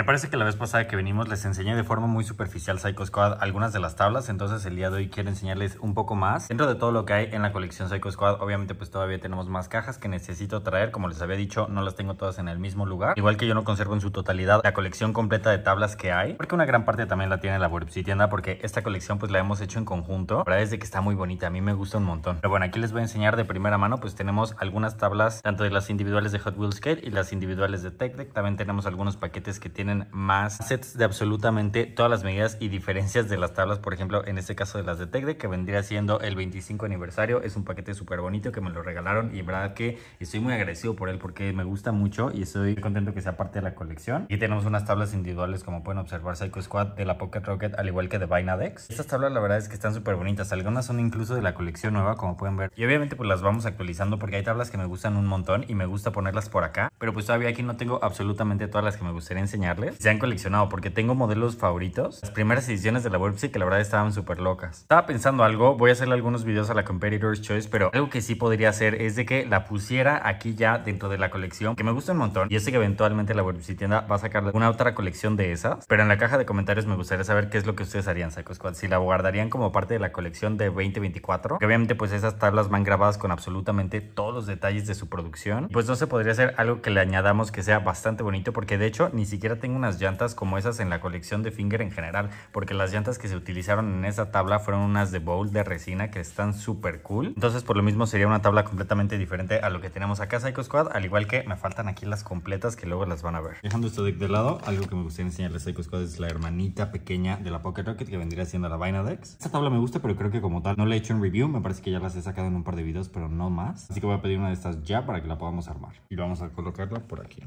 Me parece que la vez pasada que venimos les enseñé de forma muy superficial Psycho Squad algunas de las tablas, entonces el día de hoy quiero enseñarles un poco más. Dentro de todo lo que hay en la colección Psycho Squad, obviamente pues todavía tenemos más cajas que necesito traer, como les había dicho, no las tengo todas en el mismo lugar. Igual que yo no conservo en su totalidad la colección completa de tablas que hay, porque una gran parte también la tiene la City tienda, porque esta colección pues la hemos hecho en conjunto. La verdad es de que está muy bonita, a mí me gusta un montón. Pero bueno, aquí les voy a enseñar de primera mano, pues tenemos algunas tablas, tanto de las individuales de Hot Wheels Skate y las individuales de Tech Deck. También tenemos algunos paquetes que tienen más sets de absolutamente todas las medidas y diferencias de las tablas, por ejemplo, en este caso de las de Tecde, que vendría siendo el 25 aniversario, es un paquete súper bonito que me lo regalaron y en verdad que estoy muy agradecido por él porque me gusta mucho y estoy contento que sea parte de la colección. Y tenemos unas tablas individuales como pueden observar Psycho Squad de la Pocket Rocket al igual que de Binadex, Estas tablas la verdad es que están súper bonitas, algunas son incluso de la colección nueva como pueden ver y obviamente pues las vamos actualizando porque hay tablas que me gustan un montón y me gusta ponerlas por acá, pero pues todavía aquí no tengo absolutamente todas las que me gustaría enseñar se han coleccionado, porque tengo modelos favoritos. Las primeras ediciones de la Website que la verdad estaban súper locas. Estaba pensando algo, voy a hacerle algunos videos a la Competitor's Choice, pero algo que sí podría hacer es de que la pusiera aquí ya dentro de la colección, que me gusta un montón. Y sé que eventualmente la Website tienda va a sacar una otra colección de esas, pero en la caja de comentarios me gustaría saber qué es lo que ustedes harían, sacos Si la guardarían como parte de la colección de 2024, que obviamente pues esas tablas van grabadas con absolutamente todos los detalles de su producción. Pues no se podría hacer algo que le añadamos que sea bastante bonito, porque de hecho ni siquiera tengo unas llantas como esas en la colección de Finger en general, porque las llantas que se utilizaron en esa tabla fueron unas de bowl de resina que están súper cool. Entonces, por lo mismo, sería una tabla completamente diferente a lo que tenemos acá Psycho Squad, al igual que me faltan aquí las completas que luego las van a ver. Dejando esto de, de lado, algo que me gustaría enseñarles Psycho Squad es la hermanita pequeña de la Pocket Rocket que vendría siendo la Dex. Esta tabla me gusta, pero creo que como tal no la he hecho un review, me parece que ya las he sacado en un par de videos, pero no más. Así que voy a pedir una de estas ya para que la podamos armar. Y vamos a colocarla por aquí.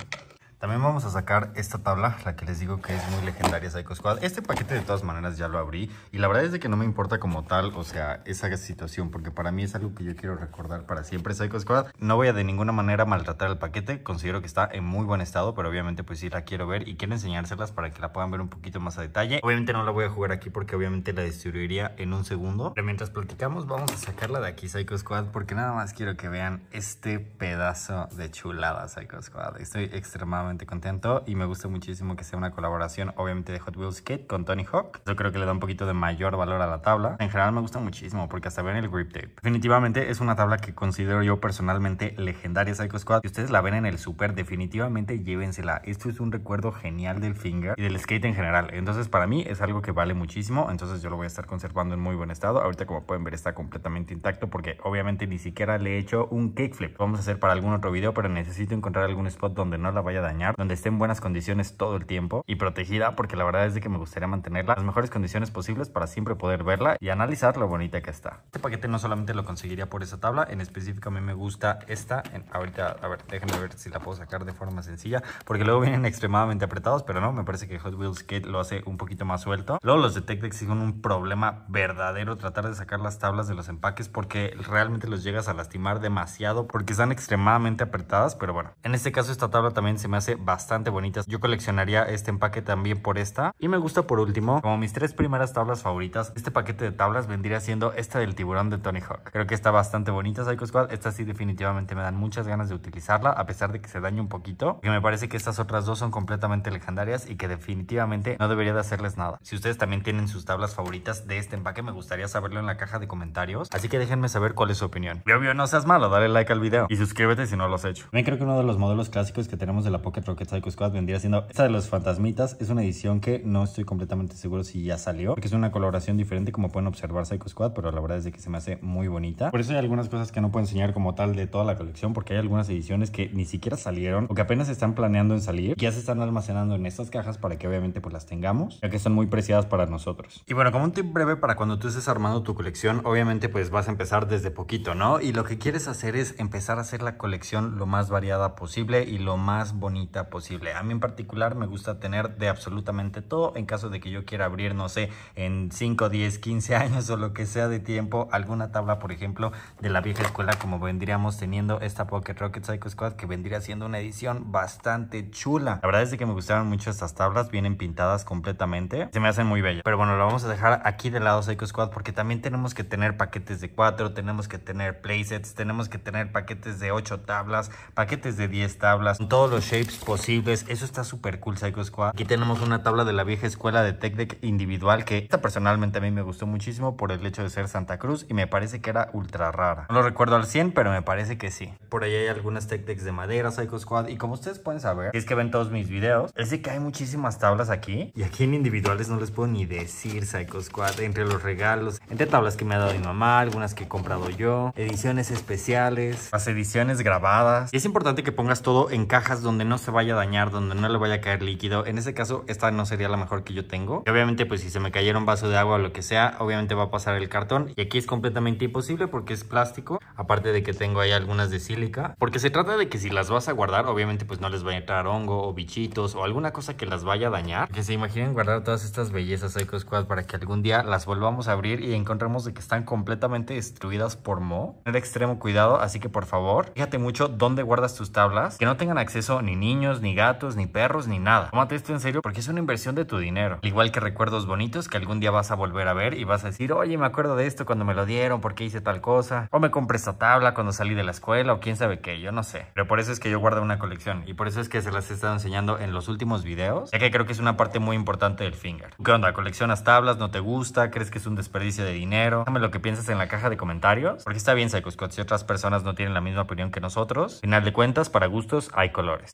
También vamos a sacar esta tabla, la que les digo que es muy legendaria Psycho Squad. Este paquete de todas maneras ya lo abrí y la verdad es de que no me importa como tal, o sea, esa situación, porque para mí es algo que yo quiero recordar para siempre Psycho Squad. No voy a de ninguna manera maltratar el paquete, considero que está en muy buen estado, pero obviamente pues sí la quiero ver y quiero enseñárselas para que la puedan ver un poquito más a detalle. Obviamente no la voy a jugar aquí porque obviamente la destruiría en un segundo. Pero mientras platicamos vamos a sacarla de aquí Psycho Squad porque nada más quiero que vean este pedazo de chulada Psycho Squad. Estoy extremadamente contento y me gusta muchísimo que sea una colaboración, obviamente, de Hot Wheels Skate con Tony Hawk. Yo creo que le da un poquito de mayor valor a la tabla. En general me gusta muchísimo porque hasta ven el grip tape. Definitivamente es una tabla que considero yo personalmente legendaria Psycho Squad. Si ustedes la ven en el super, definitivamente llévensela. Esto es un recuerdo genial del finger y del skate en general. Entonces, para mí es algo que vale muchísimo. Entonces, yo lo voy a estar conservando en muy buen estado. Ahorita, como pueden ver, está completamente intacto porque obviamente ni siquiera le he hecho un kickflip. Vamos a hacer para algún otro video, pero necesito encontrar algún spot donde no la vaya a dañar donde esté en buenas condiciones todo el tiempo y protegida porque la verdad es de que me gustaría mantenerla en las mejores condiciones posibles para siempre poder verla y analizar lo bonita que está. Este paquete no solamente lo conseguiría por esa tabla, en específico a mí me gusta esta. En, ahorita, a ver, déjenme ver si la puedo sacar de forma sencilla porque luego vienen extremadamente apretados, pero no, me parece que Hot Wheels Skate lo hace un poquito más suelto. Luego los de son un problema verdadero tratar de sacar las tablas de los empaques porque realmente los llegas a lastimar demasiado porque están extremadamente apretadas, pero bueno, en este caso esta tabla también se me hace bastante bonitas Yo coleccionaría este empaque también por esta. Y me gusta por último, como mis tres primeras tablas favoritas, este paquete de tablas vendría siendo esta del tiburón de Tony Hawk. Creo que está bastante bonita Psycho Squad. Esta sí definitivamente me dan muchas ganas de utilizarla, a pesar de que se dañe un poquito. Y me parece que estas otras dos son completamente legendarias y que definitivamente no debería de hacerles nada. Si ustedes también tienen sus tablas favoritas de este empaque, me gustaría saberlo en la caja de comentarios. Así que déjenme saber cuál es su opinión. Y obvio, no seas malo, dale like al video y suscríbete si no lo has hecho. Me creo que uno de los modelos clásicos que tenemos de la creo que Psycho Squad vendría siendo esta de los fantasmitas. Es una edición que no estoy completamente seguro si ya salió, porque es una coloración diferente como pueden observar Psycho Squad, pero la verdad es que se me hace muy bonita. Por eso hay algunas cosas que no puedo enseñar como tal de toda la colección, porque hay algunas ediciones que ni siquiera salieron o que apenas están planeando en salir, ya se están almacenando en estas cajas para que obviamente pues las tengamos, ya que son muy preciadas para nosotros. Y bueno, como un tip breve para cuando tú estés armando tu colección, obviamente pues vas a empezar desde poquito, ¿no? Y lo que quieres hacer es empezar a hacer la colección lo más variada posible y lo más bonita posible. A mí en particular me gusta tener de absolutamente todo. En caso de que yo quiera abrir, no sé, en 5, 10, 15 años o lo que sea de tiempo, alguna tabla, por ejemplo, de la vieja escuela, como vendríamos teniendo esta Pocket Rocket Psycho Squad, que vendría siendo una edición bastante chula. La verdad es que me gustaron mucho estas tablas, vienen pintadas completamente. Se me hacen muy bellas. Pero bueno, lo vamos a dejar aquí de lado Psycho Squad porque también tenemos que tener paquetes de 4, tenemos que tener playsets, tenemos que tener paquetes de 8 tablas, paquetes de 10 tablas, todos los shapes posibles. Eso está súper cool, Psycho Squad. Aquí tenemos una tabla de la vieja escuela de Tech Deck individual que esta personalmente a mí me gustó muchísimo por el hecho de ser Santa Cruz y me parece que era ultra rara. No lo recuerdo al 100, pero me parece que sí. Por ahí hay algunas Tech Decks de madera, Psycho Squad. Y como ustedes pueden saber, si es que ven todos mis videos, es de que hay muchísimas tablas aquí. Y aquí en individuales no les puedo ni decir, Psycho Squad. Entre los regalos, entre tablas que me ha dado mi mamá, algunas que he comprado yo, ediciones especiales, las ediciones grabadas. Y es importante que pongas todo en cajas donde no se vaya a dañar, donde no le vaya a caer líquido. En ese caso, esta no sería la mejor que yo tengo. Y obviamente, pues si se me cayera un vaso de agua o lo que sea, obviamente va a pasar el cartón. Y aquí es completamente imposible porque es plástico. Aparte de que tengo ahí algunas de sílica. Porque se trata de que si las vas a guardar, obviamente pues no les va a entrar hongo o bichitos o alguna cosa que las vaya a dañar. Que se imaginen guardar todas estas bellezas Eco Squad para que algún día las volvamos a abrir y encontremos de que están completamente destruidas por mo. Tener extremo cuidado, así que por favor, fíjate mucho dónde guardas tus tablas. Que no tengan acceso ni ni niños, ni gatos, ni perros, ni nada. Tómate esto en serio porque es una inversión de tu dinero. igual que recuerdos bonitos que algún día vas a volver a ver y vas a decir, oye, me acuerdo de esto cuando me lo dieron, porque hice tal cosa, o me compré esta tabla cuando salí de la escuela, o quién sabe qué, yo no sé. Pero por eso es que yo guardo una colección y por eso es que se las he estado enseñando en los últimos videos, ya que creo que es una parte muy importante del finger. ¿Qué onda? ¿Coleccionas tablas? ¿No te gusta? ¿Crees que es un desperdicio de dinero? Dame lo que piensas en la caja de comentarios, porque está bien, Scott, si otras personas no tienen la misma opinión que nosotros. Final de cuentas, para gustos hay colores.